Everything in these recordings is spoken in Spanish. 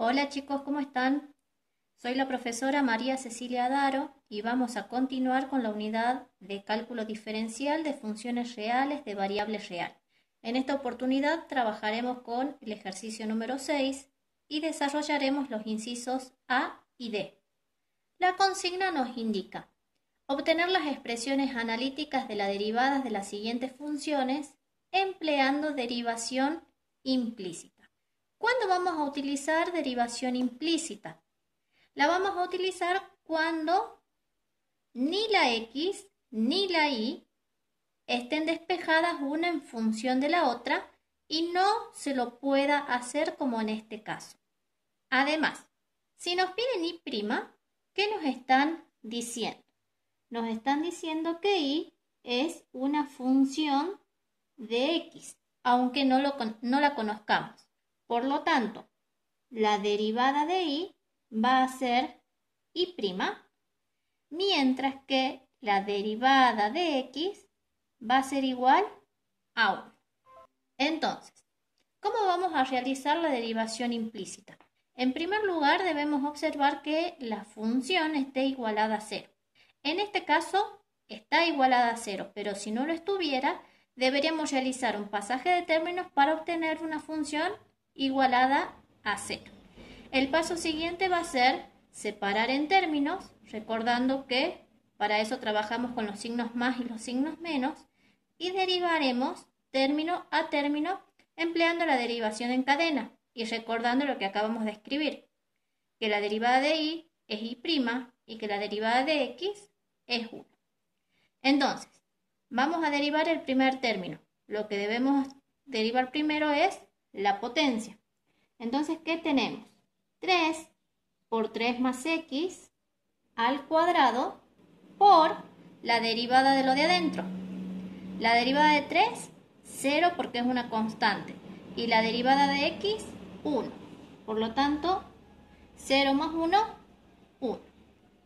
Hola chicos, ¿cómo están? Soy la profesora María Cecilia Daro y vamos a continuar con la unidad de cálculo diferencial de funciones reales de variable real. En esta oportunidad trabajaremos con el ejercicio número 6 y desarrollaremos los incisos A y D. La consigna nos indica obtener las expresiones analíticas de las derivadas de las siguientes funciones empleando derivación implícita. ¿Cuándo vamos a utilizar derivación implícita? La vamos a utilizar cuando ni la X ni la Y estén despejadas una en función de la otra y no se lo pueda hacer como en este caso. Además, si nos piden Y', ¿qué nos están diciendo? Nos están diciendo que Y es una función de X, aunque no, no la conozcamos. Por lo tanto, la derivada de y va a ser y', mientras que la derivada de x va a ser igual a 1. Entonces, ¿cómo vamos a realizar la derivación implícita? En primer lugar, debemos observar que la función esté igualada a 0. En este caso, está igualada a 0, pero si no lo estuviera, deberíamos realizar un pasaje de términos para obtener una función igualada a 0. El paso siguiente va a ser separar en términos, recordando que para eso trabajamos con los signos más y los signos menos, y derivaremos término a término empleando la derivación en cadena y recordando lo que acabamos de escribir, que la derivada de y es y' y que la derivada de x es 1. Entonces, vamos a derivar el primer término. Lo que debemos derivar primero es la potencia. Entonces, ¿qué tenemos? 3 por 3 más x al cuadrado por la derivada de lo de adentro. La derivada de 3, 0 porque es una constante. Y la derivada de x, 1. Por lo tanto, 0 más 1, 1.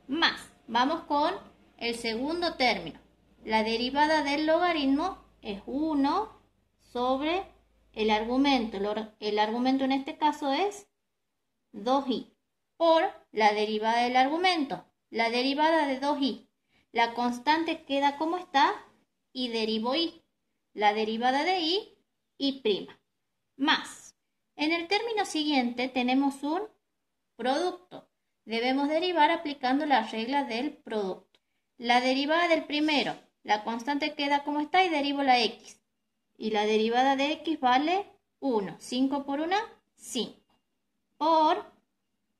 Más, vamos con el segundo término. La derivada del logaritmo es 1 sobre el argumento, el argumento en este caso es 2i por la derivada del argumento. La derivada de 2i. La constante queda como está y derivo i. La derivada de i, y prima. Más. En el término siguiente tenemos un producto. Debemos derivar aplicando la regla del producto. La derivada del primero. La constante queda como está y derivo la x. Y la derivada de x vale 1. 5 por 1, 5. Por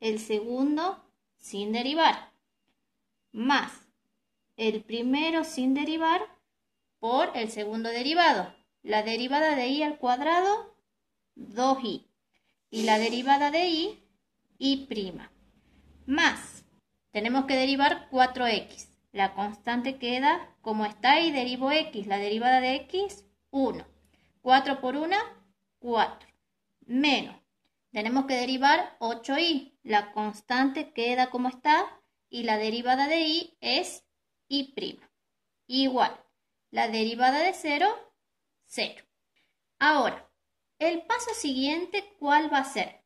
el segundo sin derivar. Más el primero sin derivar por el segundo derivado. La derivada de y al cuadrado, 2 y Y la derivada de y, y', prima. Más, tenemos que derivar 4x. La constante queda como está y derivo x. La derivada de x, 1. 4 por 1, 4. Menos. Tenemos que derivar 8i. La constante queda como está y la derivada de i es i'. Igual. La derivada de 0, 0. Ahora, el paso siguiente, ¿cuál va a ser?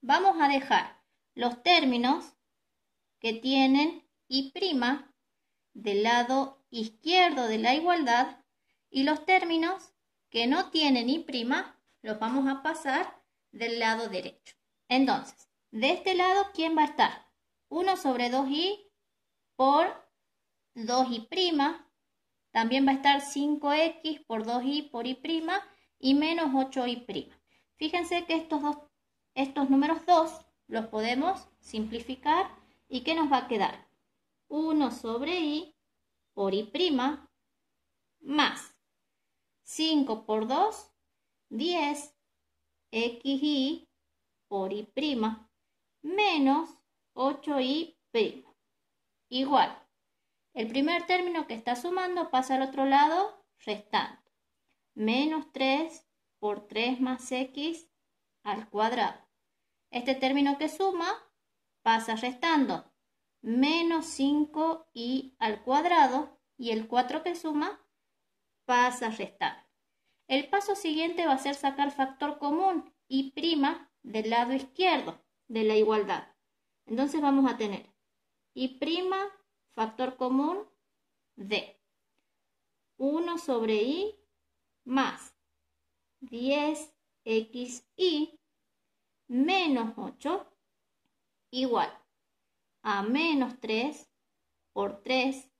Vamos a dejar los términos que tienen i' del lado izquierdo de la igualdad y los términos que no tienen Y', prima, los vamos a pasar del lado derecho. Entonces, de este lado, ¿quién va a estar? 1 sobre 2i por 2i prima. También va a estar 5x por 2i por i prima y menos 8i prima. Fíjense que estos, estos números 2 los podemos simplificar y ¿qué nos va a quedar? 1 sobre i por i prima más 5 por 2, 10, xy por y' menos 8y'. Igual, el primer término que está sumando pasa al otro lado restando. Menos 3 por 3 más x al cuadrado. Este término que suma pasa restando menos 5y al cuadrado y el 4 que suma pasa a restar. El paso siguiente va a ser sacar factor común y prima del lado izquierdo de la igualdad. Entonces vamos a tener y prima factor común de 1 sobre i más 10xy menos 8 igual a menos 3 por 3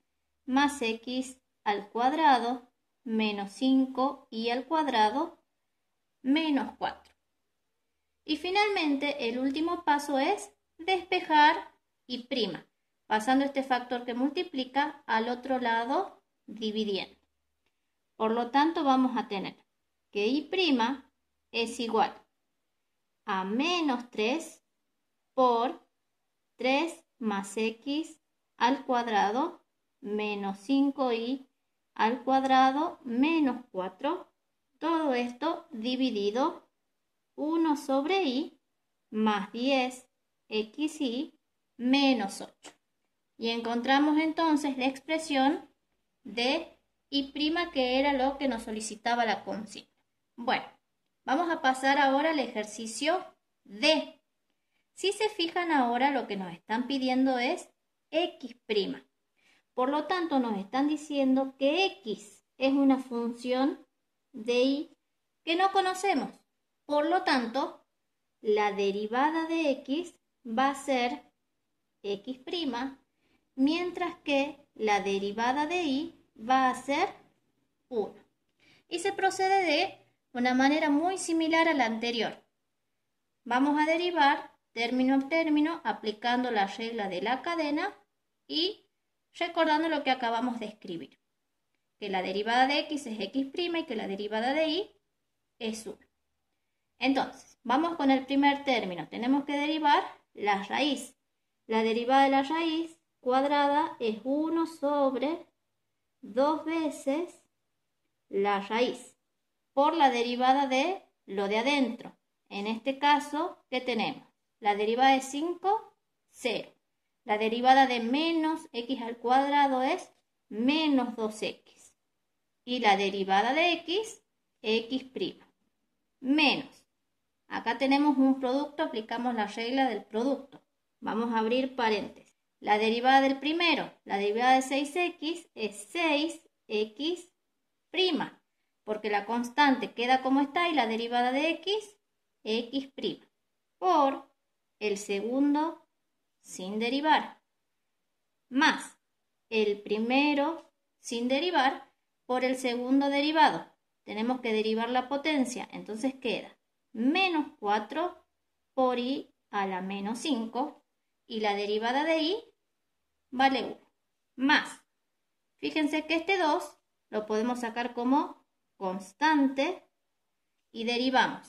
más x al cuadrado menos 5 y al cuadrado, menos 4. Y finalmente, el último paso es despejar y prima, pasando este factor que multiplica al otro lado dividiendo. Por lo tanto, vamos a tener que y' es igual a menos 3 por 3 más x al cuadrado menos 5y al cuadrado menos 4. Todo esto dividido 1 sobre i más 10 y menos 8. Y encontramos entonces la expresión de y' que era lo que nos solicitaba la consigna. Bueno, vamos a pasar ahora al ejercicio D. Si se fijan ahora lo que nos están pidiendo es x'. Por lo tanto, nos están diciendo que x es una función de y que no conocemos. Por lo tanto, la derivada de x va a ser x', mientras que la derivada de y va a ser 1. Y se procede de una manera muy similar a la anterior. Vamos a derivar término a término aplicando la regla de la cadena y recordando lo que acabamos de escribir, que la derivada de x es x' y que la derivada de y es 1. Entonces, vamos con el primer término. Tenemos que derivar la raíz. La derivada de la raíz cuadrada es 1 sobre 2 veces la raíz por la derivada de lo de adentro. En este caso, ¿qué tenemos? La derivada de 5, 0. La derivada de menos x al cuadrado es menos 2x. Y la derivada de x, x Menos. Acá tenemos un producto, aplicamos la regla del producto. Vamos a abrir paréntesis. La derivada del primero, la derivada de 6x es 6x porque la constante queda como está y la derivada de x, x por el segundo sin derivar, más el primero sin derivar por el segundo derivado. Tenemos que derivar la potencia, entonces queda menos 4 por i a la menos 5 y la derivada de i vale 1. Más, fíjense que este 2 lo podemos sacar como constante y derivamos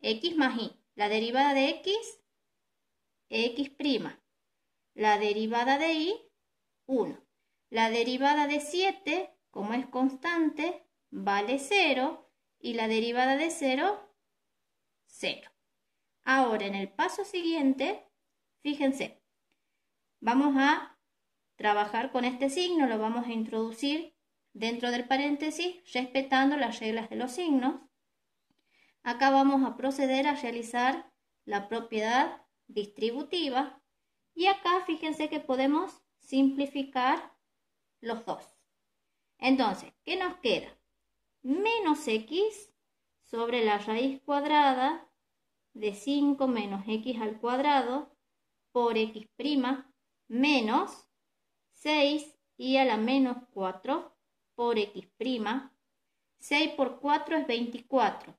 x más i. La derivada de x x'. La derivada de y, 1. La derivada de 7, como es constante, vale 0 y la derivada de 0, 0. Ahora, en el paso siguiente, fíjense, vamos a trabajar con este signo, lo vamos a introducir dentro del paréntesis, respetando las reglas de los signos. Acá vamos a proceder a realizar la propiedad distributiva. Y acá fíjense que podemos simplificar los dos. Entonces, ¿qué nos queda? Menos x sobre la raíz cuadrada de 5 menos x al cuadrado por x prima menos 6 y a la menos 4 por x prima. 6 por 4 es 24.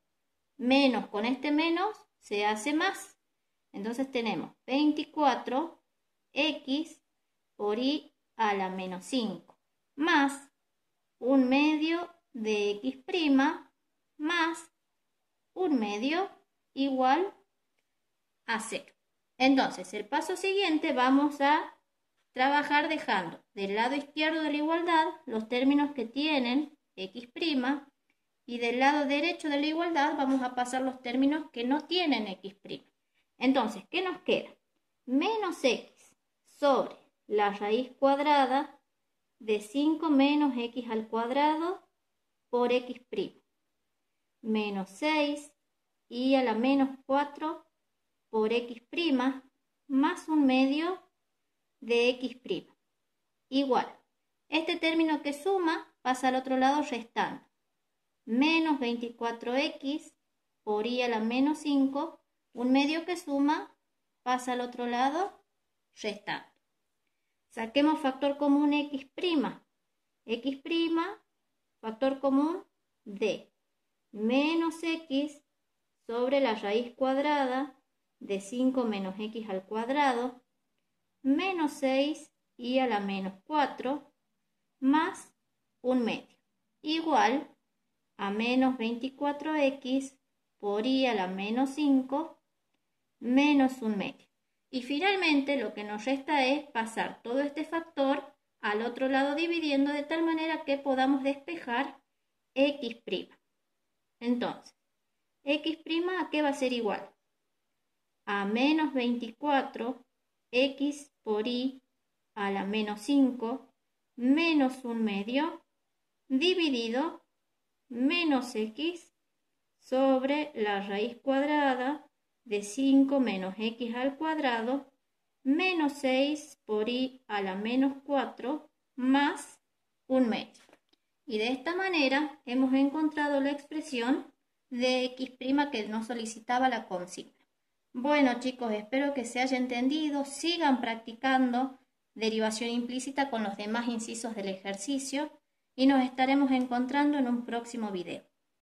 Menos con este menos se hace más. Entonces tenemos 24x por y a la menos 5 más un medio de x' más un medio igual a 0. Entonces, el paso siguiente vamos a trabajar dejando del lado izquierdo de la igualdad los términos que tienen x' y del lado derecho de la igualdad vamos a pasar los términos que no tienen x'. Entonces, ¿qué nos queda? Menos x sobre la raíz cuadrada de 5 menos x al cuadrado por x Menos 6 y a la menos 4 por x prima más un medio de x Igual, este término que suma pasa al otro lado restando. Menos 24x por y a la menos 5 un medio que suma pasa al otro lado restando. Saquemos factor común x'. x', factor común de menos x sobre la raíz cuadrada de 5 menos x al cuadrado, menos 6 y a la menos 4, más un medio, igual a menos 24x por y a la menos 5 menos un medio. Y finalmente lo que nos resta es pasar todo este factor al otro lado dividiendo de tal manera que podamos despejar x'. Entonces, x' a qué va a ser igual? A menos 24 x por y a la menos 5 menos un medio dividido menos x sobre la raíz cuadrada de 5 menos x al cuadrado menos 6 por y a la menos 4 más un metro. Y de esta manera hemos encontrado la expresión de x' que nos solicitaba la consigna. Bueno chicos, espero que se haya entendido. Sigan practicando derivación implícita con los demás incisos del ejercicio y nos estaremos encontrando en un próximo video.